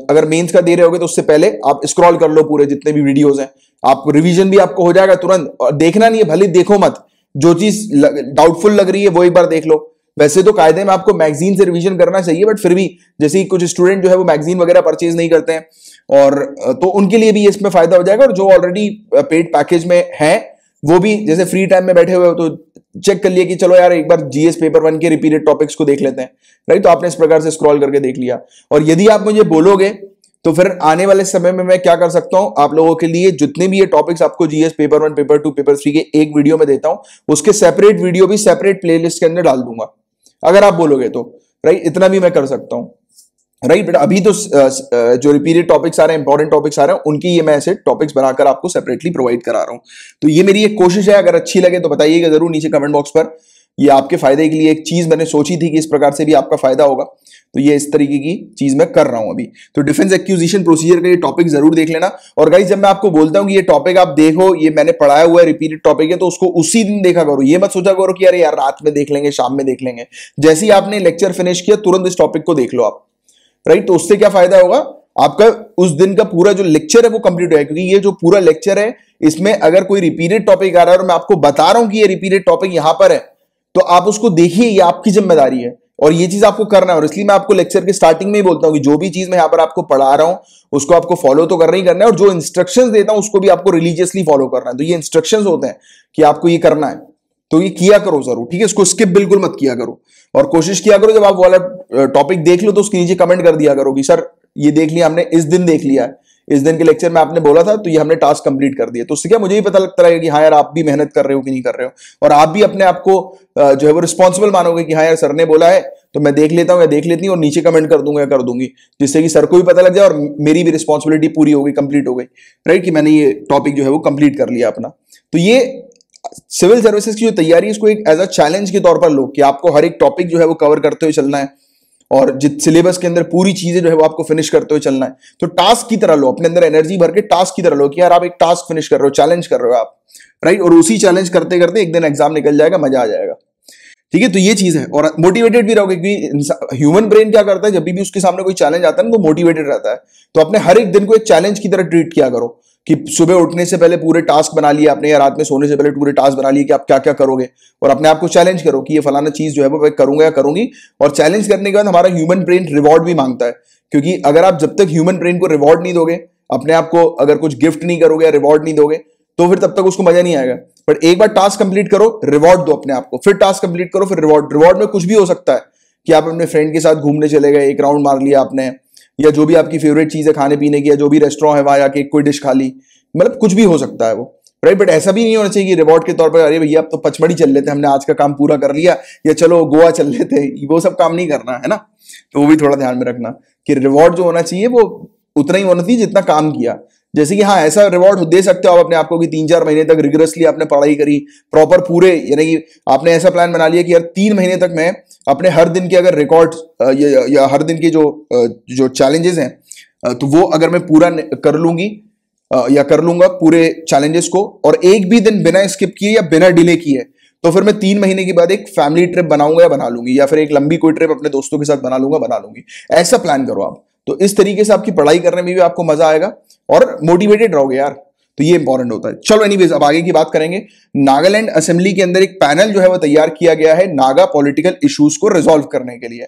अगर मेन्स का दे रहे होगे तो उससे पहले आप स्क्रॉल कर लो पूरे जितने भी वीडियोज हैं आप रिवीजन भी आपको हो जाएगा तुरंत और देखना नहीं है भले देखो मत जो चीज डाउटफुल लग रही है वो एक बार देख लो वैसे तो कायदे में आपको मैगजीन से रिवीजन करना चाहिए बट फिर भी जैसे कुछ स्टूडेंट जो है वो मैगजीन वगैरह परचेज नहीं करते हैं और तो उनके लिए भी इसमें फायदा हो जाएगा और जो ऑलरेडी पेड पैकेज में है वो भी जैसे फ्री टाइम में बैठे हुए हो तो चेक कर लिए कि चलो यार एक बार जीएस पेपर वन के रिपीटेड टॉपिक्स को देख लेते हैं राइट तो आपने इस प्रकार से स्क्रॉल करके देख लिया और यदि आप मुझे बोलोगे तो फिर आने वाले समय में मैं क्या कर सकता हूं आप लोगों के लिए जितने भी ये टॉपिक्स आपको GS paper one paper two paper three के एक वीडियो में देता हूं उसके सेपरेट वीडियो भी सेपरेट प्लेलिस्ट के अंदर डाल दूंगा अगर आप बोलोगे तो राइट इतना भी मैं कर सकता हूं राइट बट अभी तो जो रिपीटेड टॉपिक्स आ रहे हैं इंपॉर्टेंट टॉपिक्स आ रहे हैं उनकी ये मैं ऐसे टॉपिक्स बनाकर आपको सेपरेटली प्रोवाइड करा रहा हूं तो ये मेरी एक कोशिश है अगर अच्छी लगे तो बताइएगा जरूर नीचे कमेंट बॉक्स पर ये आपके फायदे के लिए एक चीज मैंने सोची थी कि इस प्रकार से भी आपका फायदा होगा तो ये इस तरीके की चीज मैं कर रहा हूं अभी तो डिफेंस एक्यूजिशन प्रोसीजर का ये टॉपिक जरूर देख लेना और गाइज जब मैं आपको बोलता हूं कि ये टॉपिक आप देखो ये मैंने पढ़ाया हुआ है रिपीटेड टॉपिक है तो उसको उसी दिन देखा करो ये मत सोचा करो कि अरे यार रात में देख लेंगे शाम में देख लेंगे जैसे ही आपने लेक्चर फिनिश किया तुरंत इस टॉपिक को देख लो आप राइट तो उससे क्या फायदा होगा आपका उस दिन का पूरा जो लेक्चर है वो कंप्लीट होगा क्योंकि ये जो पूरा लेक्चर है इसमें अगर कोई रिपीटेड टॉपिक आ रहा है और मैं आपको बता रहा हूं कि ये रिपीटेड टॉपिक यहां पर है तो आप उसको देखिए ये आपकी जिम्मेदारी है और ये चीज आपको करना है और इसलिए मैं आपको लेक्चर के स्टार्टिंग में ही बोलता हूँ कि जो भी चीज मैं यहाँ पर आपको पढ़ा रहा हूँ उसको आपको फॉलो तो करना ही करना है और जो इंस्ट्रक्शंस देता हूँ उसको भी आपको रिलीजियसली फॉलो करना है तो ये इंस्ट्रक्शंस होते हैं कि आपको ये करना है तो ये किया करो जरूर ठीक है इसको स्किप बिल्कुल मत किया करो और कोशिश किया करो जब आप वाला टॉपिक देख लो तो उसके नीचे कमेंट कर दिया करो कि सर ये देख लिया हमने इस दिन देख लिया है इस दिन के लेक्चर में आपने बोला था तो ये हमने टास्क कंप्लीट कर दिया तो उससे क्या मुझे भी पता लगता रहेगा कि हाँ यार आप भी मेहनत कर रहे हो कि नहीं कर रहे हो और आप भी अपने आप को जो है वो रिस्पॉन्सिबल मानोगे कि हाँ यार सर ने बोला है तो मैं देख लेता हूँ या देख लेती हूँ और नीचे कमेंट कर दूंगा या कर दूंगी जिससे कि सर को भी पता लग जाए और मेरी भी रिस्पॉन्सिबिलिटी पूरी हो गई कंप्लीट हो गई राइट कि मैंने ये टॉपिक जो है वो कंप्लीट कर लिया अपना तो ये सिविल सर्विसेज की जो तैयारी है इसको एक एज अ चैलेंज के तौर पर लो कि आपको हर एक टॉपिक जो है वो कवर करते हुए चलना है और जित सिलेबस के अंदर पूरी चीजें जो है वो आपको फिनिश करते हुए चलना है तो टास्क की तरह लो अपने अंदर एनर्जी भर के टास्क की तरह लो कि यार आप एक टास्क फिनिश कर रहे हो चैलेंज कर रहे हो आप राइट और उसी चैलेंज करते करते एक दिन एग्जाम निकल जाएगा मजा आ जाएगा ठीक है तो ये चीज है और मोटिवेटेड भी रहोगे क्योंकि ह्यूमन ब्रेन क्या करता है जब भी उसके सामने कोई चैलेंज आता है ना तो मोटिवेटेड रहता है तो अपने हर एक दिन को एक चैलेंज की तरह ट्रीट किया करो कि सुबह उठने से पहले पूरे टास्क बना लिए आपने या रात में सोने से पहले पूरे टास्क बना लिए कि आप क्या क्या करोगे और अपने आप को चैलेंज करो कि ये फलाना चीज जो है वो मैं करूंगा या करूंगी और चैलेंज करने के बाद हमारा ह्यूमन ब्रेन रिवॉर्ड भी मांगता है क्योंकि अगर आप जब तक ह्यूमन ब्रेन को रिवॉर्ड नहीं दोगे अपने आप को अगर कुछ गिफ्ट नहीं करोगे या रिवॉर्ड नहीं दोगे तो फिर तब तक उसको मजा नहीं आएगा बट एक बार टास्क कंप्लीट करो रिवॉर्ड दो अपने आप को फिर टास्क कंप्लीट करो फिर रिवॉर्ड रिवॉर्ड में कुछ भी हो सकता है कि आप अपने फ्रेंड के साथ घूमने चले गए एक राउंड मार लिया आपने या जो भी आपकी फेवरेट चीज़ है खाने पीने की या जो भी रेस्टोरेंट है वहाँ आके कोई डिश खा ली मतलब कुछ भी हो सकता है वो राइट बट ऐसा भी नहीं होना चाहिए कि रिवॉर्ड के तौर पर अरे भैया अब तो पचमढ़ी चल लेते हैं हमने आज का काम पूरा कर लिया या चलो गोवा चल लेते हैं वो सब काम नहीं करना है ना तो वो भी थोड़ा ध्यान में रखना कि रिवॉर्ड जो होना चाहिए वो उतना ही होना चाहिए जितना काम किया जैसे कि हाँ ऐसा रिवॉर्ड दे सकते हो आप अपने आपको कि तीन चार महीने तक रिगरसली आपने पढ़ाई करी प्रॉपर पूरे यानी कि आपने ऐसा प्लान बना लिया कि यार तीन महीने तक मैं अपने हर दिन के अगर रिकॉर्ड या, या हर दिन के जो जो चैलेंजेस हैं तो वो अगर मैं पूरा कर लूंगी या कर लूंगा पूरे चैलेंजेस को और एक भी दिन बिना स्किप किए या बिना डिले किए तो फिर मैं तीन महीने के बाद एक फैमिली ट्रिप बनाऊंगा या बना लूंगी या फिर एक लंबी कोई ट्रिप अपने दोस्तों के साथ बना लूंगा बना लूंगी ऐसा प्लान करो आप तो इस तरीके से आपकी पढ़ाई करने में भी आपको मजा आएगा और मोटिवेटेड रहोगे यार तो ये इंपॉर्टेंट होता है चलो एनीवेज अब आगे की बात करेंगे नागालैंड असेंबली के अंदर एक पैनल जो है वो तैयार किया गया है नागा पॉलिटिकल इश्यूज को रिजोल्व करने के लिए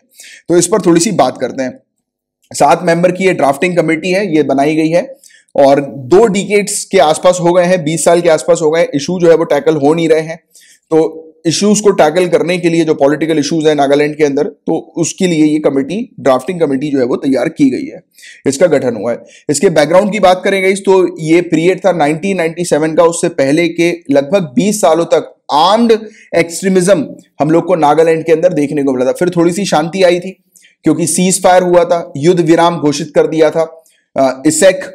तो इस पर थोड़ी सी बात करते हैं सात मेंबर की ये ड्राफ्टिंग कमेटी है ये बनाई गई है और दो डिकेट्स के आसपास हो गए हैं बीस साल के आसपास हो गए इशू जो है वो टैकल हो नहीं रहे हैं तो इश्यूज को टैकल करने के लिए जो पॉलिटिकल इश्यूज है नागालैंड के अंदर तो उसके लिए ये कमेटी ड्राफ्टिंग कमेटी जो है वो तैयार की गई है इसका गठन हुआ है इसके बैकग्राउंड की बात करेंगे इस तो ये पीरियड था 1997 का उससे पहले के लगभग 20 सालों तक आर्म्ड एक्सट्रीमिज्म हम लोग को नागालैंड के अंदर देखने को मिला था फिर थोड़ी सी शांति आई थी क्योंकि सीज फायर हुआ था युद्ध विराम घोषित कर दिया था इसेक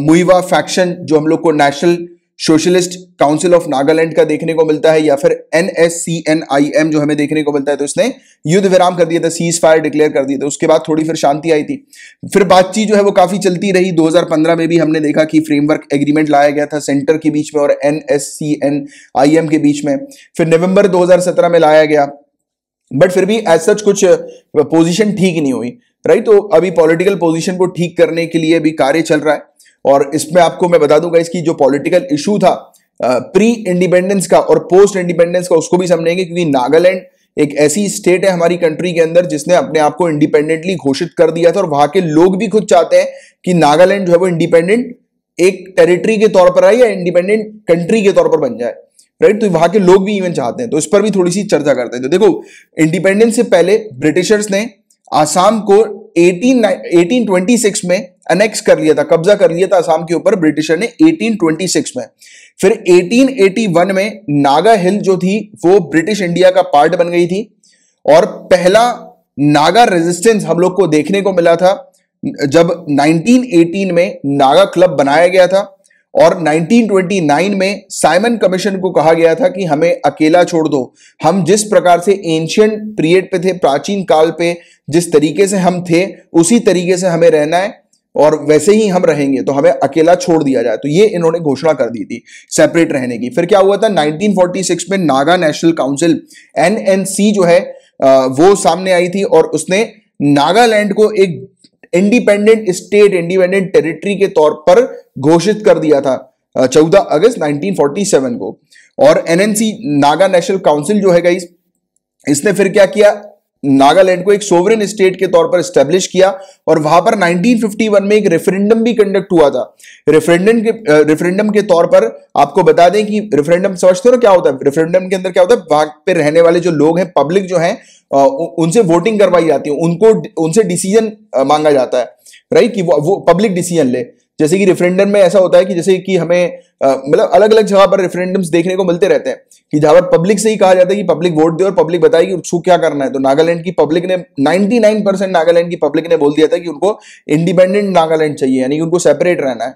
मुइवा फैक्शन जो हम लोग को national socialist council of Nagaland का देखने को मिलता है या फिर N S C N I M जो हमें देखने को मिलता है तो इसने युद्ध विराम कर दिया था सीज फायर डिक्लेयर कर दिया था उसके बाद थोड़ी फिर शांति आई थी फिर बातचीत जो है वो काफी चलती रही 2015 में भी हमने देखा कि फ्रेमवर्क एग्रीमेंट लाया गया था सेंटर के बीच में और N S C N I M के बीच में फिर नवंबर दो में लाया गया बट फिर भी एज सच कुछ पोजिशन ठीक नहीं हुई राइट तो अभी पॉलिटिकल पोजिशन को ठीक करने के लिए भी कार्य चल रहा है और इसमें आपको मैं बता दूंगा इसकी जो पॉलिटिकल इशू था प्री इंडिपेंडेंस का और पोस्ट इंडिपेंडेंस का उसको भी समझेंगे क्योंकि नागालैंड एक ऐसी स्टेट है हमारी कंट्री के अंदर जिसने अपने आप को इंडिपेंडेंटली घोषित कर दिया था और वहां के लोग भी खुद चाहते हैं कि नागालैंड जो है वो इंडिपेंडेंट एक टेरिटरी के तौर पर आए या इंडिपेंडेंट कंट्री के तौर पर बन जाए राइट तो वहां के लोग भी इवन चाहते हैं तो इस पर भी थोड़ी सी चर्चा करते हैं तो देखो इंडिपेंडेंस से पहले ब्रिटिशर्स ने आसाम को 18 1826 में अनेक्स कर लिया था कब्जा कर लिया था आसाम के ऊपर ब्रिटिशर ने 1826 में फिर 1881 में नागा हिल जो थी वो ब्रिटिश इंडिया का पार्ट बन गई थी और पहला नागा रेजिस्टेंस हम लोग को देखने को मिला था जब 1918 में नागा क्लब बनाया गया था और 1929 में साइमन कमीशन को कहा गया था कि हमें अकेला छोड़ दो हम जिस प्रकार से एंशियंट पीरियड पे थे प्राचीन काल पे जिस तरीके से हम थे उसी तरीके से हमें रहना है और वैसे ही हम रहेंगे तो हमें अकेला छोड़ दिया जाए तो ये इन्होंने घोषणा कर दी थी सेपरेट रहने की फिर क्या हुआ था 1946 में नागा नेशनल काउंसिल एनएनसी जो है वो सामने आई थी और उसने नागालैंड को एक इंडिपेंडेंट स्टेट इंडिपेंडेंट टेरिटरी के तौर पर घोषित कर दिया था चौदह अगस्त 1947 को और एनएनसी नागा नेशनल काउंसिल जो है गाइस इसने फिर क्या किया नागालैंड को एक सोवरेन स्टेट के तौर पर स्टेब्लिश किया और वहां पर 1951 में एक रेफरेंडम भी कंडक्ट हुआ था रेफरेंडम के रेफरेंडम के तौर पर आपको बता दें कि रेफरेंडम समझते हो क्या होता है रेफरेंडम के अंदर क्या होता है वहां पे रहने वाले जो लोग हैं पब्लिक जो है उनसे वोटिंग करवाई जाती है उनको उनसे डिसीजन मांगा जाता है राइट कि वो, वो पब्लिक डिसीजन ले जैसे कि रेफरेंडम में ऐसा होता है कि जैसे कि हमें मतलब अलग अलग जगह पर रेफरेंडम्स देखने को मिलते रहते हैं कि जहां पर पब्लिक से ही कहा जाता है कि पब्लिक वोट दे और पब्लिक बताए कि उसको क्या करना है तो नागालैंड की पब्लिक ने 99 परसेंट नागालैंड की पब्लिक ने बोल दिया था कि उनको इंडिपेंडेंट नागालैंड चाहिए यानी कि उनको सेपरेट रहना है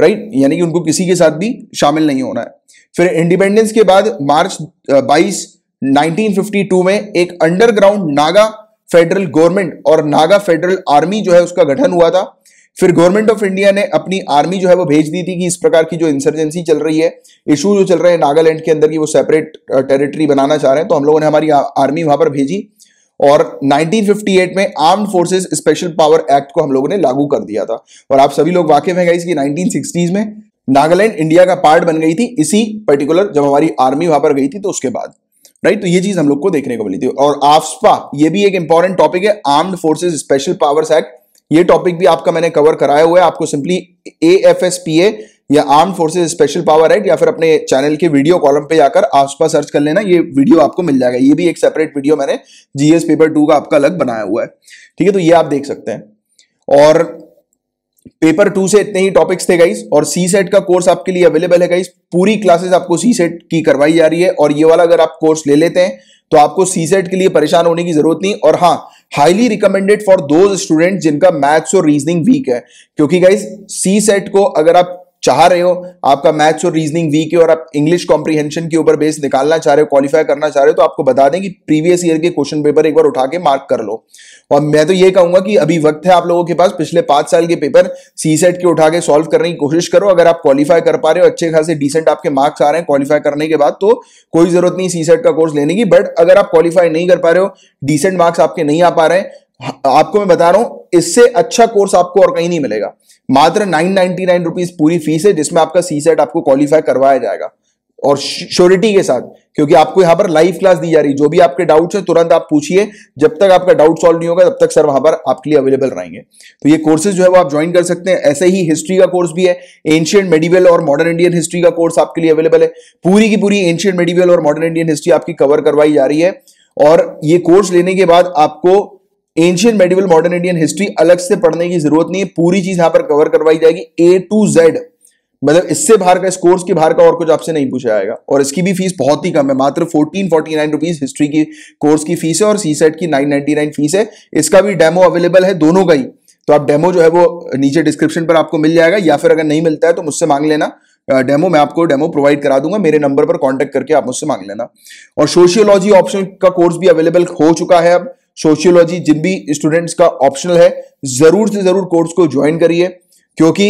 राइट यानी कि उनको किसी के साथ भी शामिल नहीं होना है फिर इंडिपेंडेंस के बाद मार्च बाईस 1952 में एक अंडरग्राउंड नागा फेडरल गवर्नमेंट और नागा फेडरल आर्मी जो है उसका गठन हुआ था फिर गवर्नमेंट ऑफ इंडिया ने अपनी आर्मी जो है वो भेज दी थी कि इस प्रकार की जो इंसर्जेंसी चल रही है इशू जो चल रहे हैं नागालैंड के अंदर की वो सेपरेट टेरिटरी बनाना चाह रहे हैं तो हम लोगों ने हमारी आर्मी वहां पर भेजी और 1958 में armed forces special power act को हम लोगों ने लागू कर दिया था और आप सभी लोग वाकिफ हैं गाइस कि 1960s में नागालैंड इंडिया का पार्ट बन गई थी इसी पर्टिकुलर जब हमारी आर्मी वहां पर गई थी तो उसके बाद राइट तो ये चीज हम लोग को देखने को मिली थी और आफ्सपा ये भी एक इंपॉर्टेंट टॉपिक है armed forces special powers act ये टॉपिक भी आपका मैंने कवर कराया हुआ है आपको simply A F S P A या arm forces special power act या फिर अपने चैनल के वीडियो कॉलम पे जाकर आसपा सर्च कर लेना ये वीडियो आपको मिल जाएगा ये भी एक सेपरेट वीडियो मैंने जीएस पेपर टू का आपका अलग बनाया हुआ है ठीक है तो ये आप देख सकते हैं और पेपर टू से इतने ही टॉपिक्स थे गाइस और सी सेट का कोर्स आपके लिए अवेलेबल है गाइस पूरी क्लासेस आपको सी सेट की करवाई जा रही है और ये वाला अगर आप कोर्स ले लेते हैं तो आपको सी सेट के लिए परेशान होने की जरूरत नहीं और हाँ हाईली रिकमेंडेड फॉर दो स्टूडेंट जिनका मैथ्स और रीजनिंग वीक है क्योंकि गाइज सी सेट को अगर आप चाह रहे हो आपका मैथ्स और रीजनिंग वीक है और आप इंग्लिश कॉम्प्रीहेंशन के ऊपर बेस निकालना चाह रहे हो क्वालिफाई करना चाह रहे हो तो आपको बता दें कि प्रीवियस ईयर के क्वेश्चन पेपर एक बार उठा के मार्क कर लो और मैं तो ये कहूंगा कि अभी वक्त है आप लोगों के पास पिछले पांच साल के पेपर सी सेट के उठा के सॉल्व करने की कोशिश करो अगर आप क्वालिफाई कर पा रहे हो अच्छे खासे डिसेंट आपके मार्क्स आ रहे हैं क्वालिफाई करने के बाद तो कोई जरूरत नहीं सी सेट का कोर्स लेने की बट अगर आप क्वालिफाई नहीं कर पा रहे हो डिसेंट मार्क्स आपके नहीं आ पा रहे आपको मैं बता रहा हूं इससे अच्छा कोर्स आपको और कहीं नहीं मिलेगा मात्र नाइन नाइनटी नाइन रुपीज पूरी फीस है जिसमें आपका सी सेट आपको क्वालिफाई करवाया जाएगा और श्योरिटी के साथ क्योंकि आपको यहां पर लाइव क्लास दी जा रही है जो भी आपके डाउट्स हैं तुरंत आप पूछिए जब तक आपका डाउट सॉल्व नहीं होगा तब तक सर वहां पर आपके लिए अवेलेबल रहेंगे तो ये कोर्सेज जो है वो आप ज्वाइन कर सकते हैं ऐसे ही हिस्ट्री का कोर्स भी है एंशियंट मेडिवल और मॉडर्न इंडियन हिस्ट्री का कोर्स आपके लिए अवेलेबल है पूरी की पूरी एंशियंट मेडिवल और मॉडर्न इंडियन हिस्ट्री आपकी कवर करवाई जा रही है और ये कोर्स लेने के बाद आपको ancient medieval modern Indian history अलग से पढ़ने की जरूरत नहीं है पूरी चीज यहां पर कवर करवाई जाएगी ए टू जेड मतलब इससे बाहर का इस कोर्स के बाहर का और कुछ आपसे नहीं पूछा जाएगा और इसकी भी फीस बहुत ही कम है मात्र fourteen forty nine rupees history की कोर्स की फीस है और सी सेट की नाइन नाइनटी नाइन फीस है इसका भी डेमो अवेलेबल है दोनों का ही तो आप डेमो जो है वो नीचे डिस्क्रिप्शन पर आपको मिल जाएगा या फिर अगर नहीं मिलता है तो मुझसे मांग लेना डेमो मैं आपको डेमो प्रोवाइड करा दूंगा मेरे नंबर पर कॉन्टेक्ट करके आप मुझसे मांग लेना और सोशियोलॉजी ऑप्शन का कोर्स भी अवेलेबल हो चुका है अब सोशियोलॉजी जिन भी स्टूडेंट्स का ऑप्शनल है जरूर से जरूर कोर्स को ज्वाइन करिए क्योंकि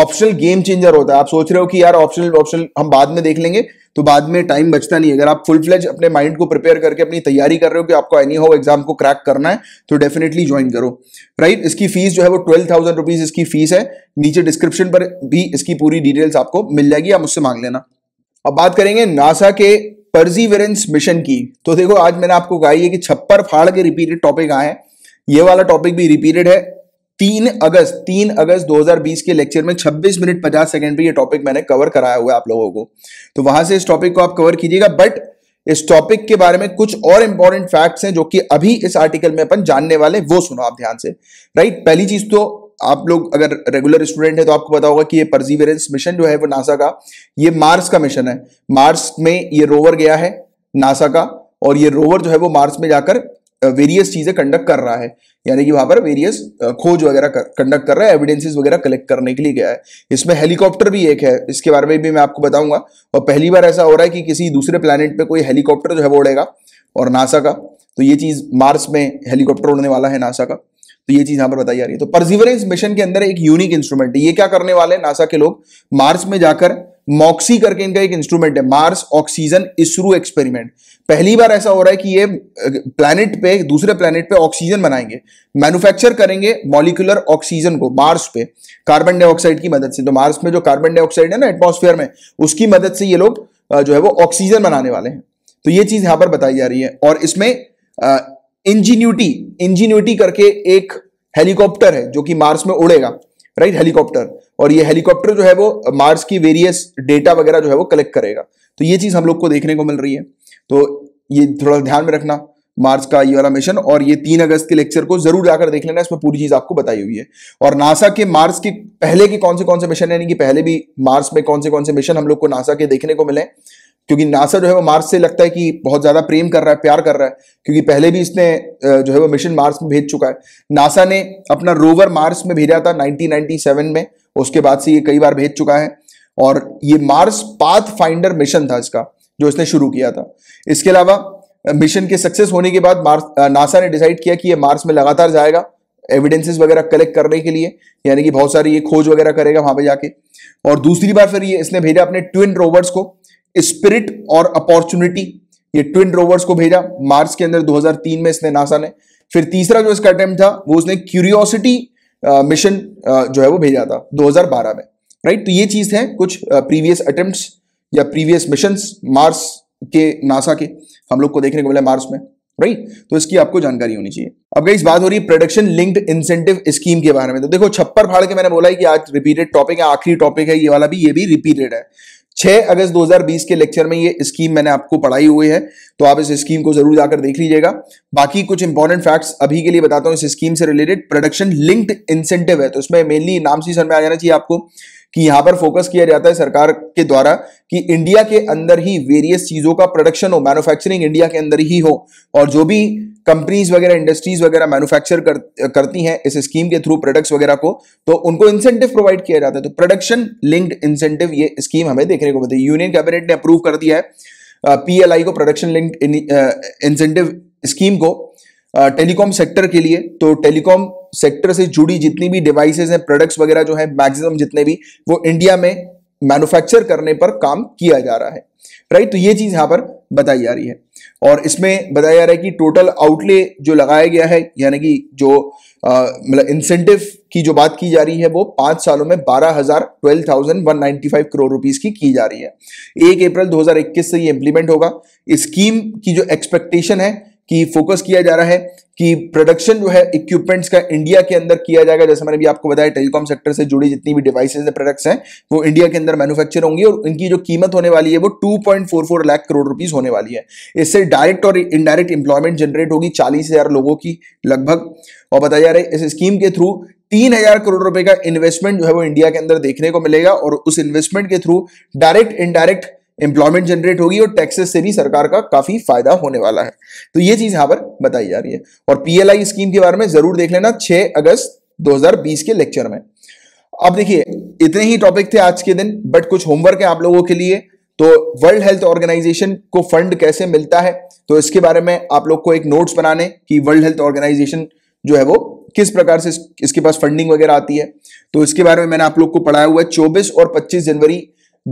ऑप्शनल गेम चेंजर होता है आप सोच रहे हो कि यार ऑप्शनल ऑप्शनल हम बाद में देख लेंगे तो बाद में टाइम बचता नहीं है अगर आप फुल फ्लेज अपने माइंड को प्रिपेयर करके अपनी तैयारी कर रहे हो कि आपको एनी हो एग्जाम को क्रैक करना है तो डेफिनेटली ज्वाइन करो राइट right? इसकी फीस जो है वो ट्वेल्व थाउजेंड रुपीज इसकी फीस है नीचे डिस्क्रिप्शन पर भी इसकी पूरी डिटेल्स आपको मिल जाएगी आप मुझसे मांग लेना अब बात करेंगे नासा के परजीवरेंस मिशन की तो देखो आज मैंने आपको कहा कि छप्पर फाड़ के रिपीटेड टॉपिक आए हैं ये वाला टॉपिक भी रिपीटेड है तीन अगस्त तीन अगस्त 2020 के लेक्चर में 26 मिनट 50 सेकंड पे ये टॉपिक मैंने कवर कराया हुआ है आप लोगों को तो वहां से इस टॉपिक को आप कवर कीजिएगा बट इस टॉपिक के बारे में कुछ और इंपॉर्टेंट फैक्ट्स हैं जो कि अभी इस आर्टिकल में अपन जानने वाले वो सुनो आप ध्यान से राइट पहली चीज तो आप लोग अगर रेगुलर स्टूडेंट है तो आपको पता होगा कि ये परजीवरेंस मिशन जो है वो नासा का ये मार्स का मिशन है मार्स में ये रोवर गया है नासा का और ये रोवर जो है वो मार्स में जाकर वेरियस चीजें कंडक्ट कर रहा है यानी कि वहां पर वेरियस खोज वगैरह कंडक्ट कर रहा है एविडेंसेस वगैरह कलेक्ट करने के लिए गया है इसमें हेलीकॉप्टर भी एक है इसके बारे में भी मैं आपको बताऊंगा और पहली बार ऐसा हो रहा है कि किसी दूसरे प्लानट पे कोई हेलीकॉप्टर जो है वो उड़ेगा और नासा का तो ये चीज मार्स में हेलीकॉप्टर उड़ने वाला है नासा का तो ये चीज यहां पर बताई जा रही है तो परजीवरेंस मिशन के अंदर एक यूनिक इंस्ट्रूमेंट है ये क्या करने वाले नासा के लोग मार्स में जाकर मॉक्सी करके इनका एक इंस्ट्रूमेंट है मार्स ऑक्सीजन इसरो एक्सपेरिमेंट पहली बार ऐसा हो रहा है कि ये प्लैनेट पे दूसरे प्लैनेट पे ऑक्सीजन बनाएंगे मैन्युफैक्चर करेंगे मॉलिकुलर ऑक्सीजन को मार्स पे कार्बन डाइऑक्साइड की मदद से तो मार्स में जो कार्बन डाइऑक्साइड है ना एटमोस्फेयर में उसकी मदद से ये लोग जो है वो ऑक्सीजन बनाने वाले हैं तो ये चीज यहां पर बताई जा रही है और इसमें इंजीन्यूटी इंजीन्यूटी करके एक हेलीकॉप्टर है जो कि मार्स में उड़ेगा राइट हेलीकॉप्टर और ये हेलीकॉप्टर जो है वो मार्स की वेरियस डेटा वगैरह जो है वो कलेक्ट करेगा तो ये चीज हम लोग को देखने को मिल रही है तो ये थोड़ा ध्यान में रखना मार्स का ये वाला मिशन और ये तीन अगस्त के लेक्चर को जरूर जाकर देख लेना इसमें पूरी चीज आपको बताई हुई है और नासा के मार्स के पहले के कौन से कौन से मिशन यानी कि पहले भी मार्स में कौन से कौन से मिशन हम लोग को नासा के देखने को मिले क्योंकि नासा जो है वो मार्स से लगता है कि बहुत ज़्यादा प्रेम कर रहा है प्यार कर रहा है क्योंकि पहले भी इसने जो है वो मिशन मार्स में भेज चुका है नासा ने अपना रोवर मार्स में भेजा था 1997 में उसके बाद से ये कई बार भेज चुका है और ये मार्स पाथ फाइंडर मिशन था इसका जो इसने शुरू किया था इसके अलावा मिशन के सक्सेस होने के बाद मार्स नासा ने डिसाइड किया कि ये मार्स में लगातार जाएगा एविडेंसेस वगैरह कलेक्ट करने के लिए यानी कि बहुत सारी ये खोज वगैरह करेगा वहां पे जाके और दूसरी बार फिर ये इसने भेजा अपने ट्विन रोवर्स को स्पिरिट और अपॉर्चुनिटी ये ट्विन रोवर्स को भेजा मार्स के अंदर 2003 में इसने नासा ने फिर तीसरा जो इसका अटेम्प्ट था वो उसने क्यूरियोसिटी मिशन जो है वो भेजा था 2012 में राइट तो ये चीज है कुछ प्रीवियस अटेम्प्ट या प्रीवियस मिशन मार्स के नासा के हम लोग को देखने को मिला मार्स में राइट तो इसकी आपको जानकारी होनी चाहिए अब इस बात हो रही है प्रोडक्शन लिंक्ड इंसेंटिव स्कीम के बारे में तो देखो छप्पर फाड़ के मैंने बोला है कि आज रिपीटेड टॉपिक है आखिरी टॉपिक है ये वाला भी ये भी रिपीटेड है 6 अगस्त 2020 के लेक्चर में ये स्कीम मैंने आपको पढ़ाई हुई है तो आप इस स्कीम को जरूर जाकर देख लीजिएगा बाकी कुछ इंपॉर्टेंट फैक्ट्स अभी के लिए बताता हूं इस स्कीम से रिलेटेड प्रोडक्शन लिंक्ड इंसेंटिव है तो इसमें मेनली नाम सी समझ में आ जाना चाहिए आपको कि यहां पर फोकस किया जाता है सरकार के द्वारा कि इंडिया के अंदर ही वेरियस चीजों का प्रोडक्शन हो मैन्युफैक्चरिंग इंडिया के अंदर ही हो और जो भी कंपनीज वगैरह इंडस्ट्रीज वगैरह मैन्युफैक्चर कर, करती हैं इस स्कीम के थ्रू प्रोडक्ट्स वगैरह को तो उनको इंसेंटिव प्रोवाइड किया जाता है तो प्रोडक्शन लिंक्ड इंसेंटिव ये स्कीम हमें देखने को मिलती है यूनियन कैबिनेट ने अप्रूव कर दिया है पीएलआई को प्रोडक्शन लिंक्ड इंसेंटिव स्कीम को टेलीकॉम सेक्टर के लिए तो टेलीकॉम सेक्टर से जुड़ी जितनी भी डिवाइसेज हैं प्रोडक्ट्स वगैरह जो है मैक्सिमम जितने भी वो इंडिया में मैन्युफैक्चर करने पर काम किया जा रहा है राइट तो ये चीज यहाँ पर बताई जा रही है और इसमें बताया जा रहा है कि टोटल आउटले जो लगाया गया है यानी कि जो मतलब इंसेंटिव की जो बात की जा रही है वो पांच सालों में बारह हजार twelve thousand one ninety five crore rupees की की जा रही है एक अप्रैल दो हजार इक्कीस से ये इंप्लीमेंट होगा स्कीम की जो एक्सपेक्टेशन है कि फोकस किया जा रहा है कि प्रोडक्शन जो है इक्विपमेंट्स का इंडिया के अंदर किया जाएगा जैसे मैंने भी आपको बताया टेलीकॉम सेक्टर से जुड़ी जितनी भी डिवाइसेज प्रोडक्ट्स हैं वो इंडिया के अंदर मैन्युफैक्चर होंगी और इनकी जो कीमत होने वाली है वो 2.44 लाख करोड़ रुपीस होने वाली है इससे डायरेक्ट और इनडायरेक्ट इंप्लॉयमेंट जनरेट होगी चालीस हजार लोगों की लगभग और बताया जा रहा है इस स्कीम के थ्रू तीन हजार करोड़ रुपए का इन्वेस्टमेंट जो है वो इंडिया के अंदर देखने को मिलेगा और उस इन्वेस्टमेंट के through direct indirect employment generate होगी और टैक्सेस से भी सरकार का काफी फायदा होने वाला है तो ये चीज यहाँ पर बताई जा रही है और पीएलआई स्कीम के बारे में जरूर देख लेना 6 अगस्त 2020 के लेक्चर में अब देखिए इतने ही टॉपिक थे आज के दिन बट कुछ होमवर्क है आप लोगों के लिए तो वर्ल्ड हेल्थ ऑर्गेनाइजेशन को फंड कैसे मिलता है तो इसके बारे में आप लोग को एक नोट्स बनाने की वर्ल्ड हेल्थ ऑर्गेनाइजेशन जो है वो किस प्रकार से इसके पास फंडिंग वगैरह आती है तो इसके बारे में मैंने आप लोग को पढ़ाया हुआ है चौबीस और पच्चीस जनवरी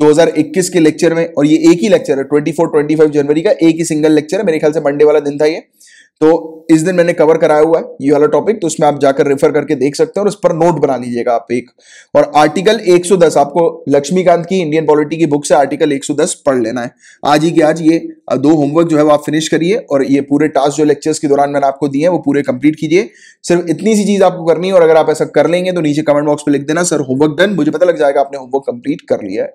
2021 के लेक्चर में और ये एक ही लेक्चर है 24 25 जनवरी का एक ही सिंगल लेक्चर है मेरे ख्याल से मंडे वाला दिन था ये तो इस दिन मैंने कवर कराया हुआ है ये वाला टॉपिक तो उसमें आप जाकर रेफर करके देख सकते हैं और उस पर नोट बना लीजिएगा आप एक और आर्टिकल 110 आपको लक्ष्मीकांत की इंडियन पॉलिटी की बुक से आर्टिकल 110 पढ़ लेना है आज ही के आज ये दो होमवर्क जो है वो आप फिनिश करिए और ये पूरे टास्क जो लेक्चर्स के दौरान मैंने आपको दिए हैं वो पूरे कंप्लीट कीजिए सिर्फ इतनी सी चीज आपको करनी है और अगर आप ऐसा कर लेंगे तो नीचे कमेंट बॉक्स में लिख देना सर होमवर्क डन मुझे पता लग जाएगा आपने होमवर्क कंप्लीट कर लिया है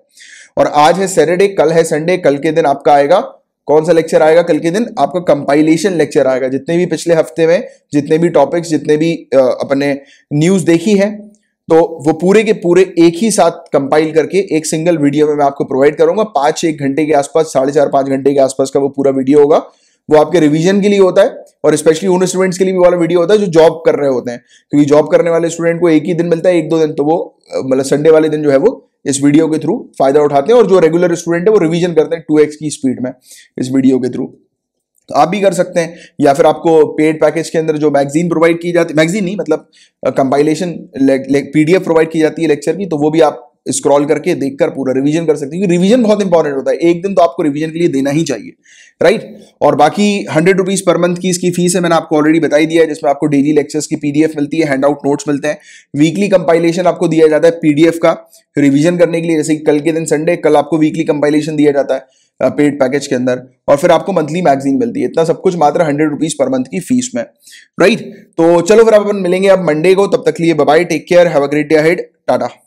और आज है सैटरडे कल है संडे कल के दिन आपका आएगा कौन सा लेक्चर आएगा कल के दिन आपका कंपाइलेशन लेक्चर आएगा जितने भी पिछले हफ्ते में जितने भी टॉपिक्स जितने भी अपने न्यूज देखी है तो वो पूरे के पूरे एक ही साथ कंपाइल करके एक सिंगल वीडियो में मैं आपको प्रोवाइड करूंगा पांच एक घंटे के आसपास साढ़े चार पांच घंटे के आसपास का वो पूरा वीडियो होगा वो आपके रिवीजन के लिए होता है और स्पेशली उन स्टूडेंट्स के लिए भी वाला वीडियो होता है जो जॉब कर रहे होते हैं क्योंकि जॉब करने वाले स्टूडेंट को एक ही दिन मिलता है एक दो दिन तो वो मतलब संडे वाले दिन जो है वो इस वीडियो के थ्रू फायदा उठाते हैं और जो रेगुलर स्टूडेंट है वो रिविजन करते हैं टू की स्पीड में इस वीडियो के थ्रू तो आप भी कर सकते हैं या फिर आपको पेड पैकेज के अंदर जो मैगजीन मतलब, प्रोवाइड की जाती है मैगजीन नहीं मतलब कंपाइलेशन पीडीएफ प्रोवाइड की जाती है लेक्चर की तो वो भी आप स्क्रॉल करके देखकर पूरा रिवीजन कर सकते क्योंकि रिवीजन बहुत इंपॉर्टेंट होता है एक दिन तो आपको रिवीजन के लिए देना ही चाहिए राइट और बाकी हंड्रेड रुपीज पर मंथ की इसकी फीस है मैंने आपको ऑलरेडी बताई दिया है जिसमें आपको डेली लेक्चर्स की पीडीएफ मिलती है हैंडआउट नोट्स मिलते हैं वीकली कंपाइलेशन आपको दिया जाता है पीडीएफ का रिविजन करने के लिए जैसे कल के दिन संडे कल आपको वीकली कंपाइलेशन दिया जाता है पेड पैकेज के अंदर और फिर आपको मंथली मैगजीन मिलती है इतना सब कुछ मात्र हंड्रेड रुपीज पर मंथ की फीस में राइट तो चलो फिर आप अपन मिलेंगे अब मंडे को तब तक लिए bye take care have a great day हेड टाटा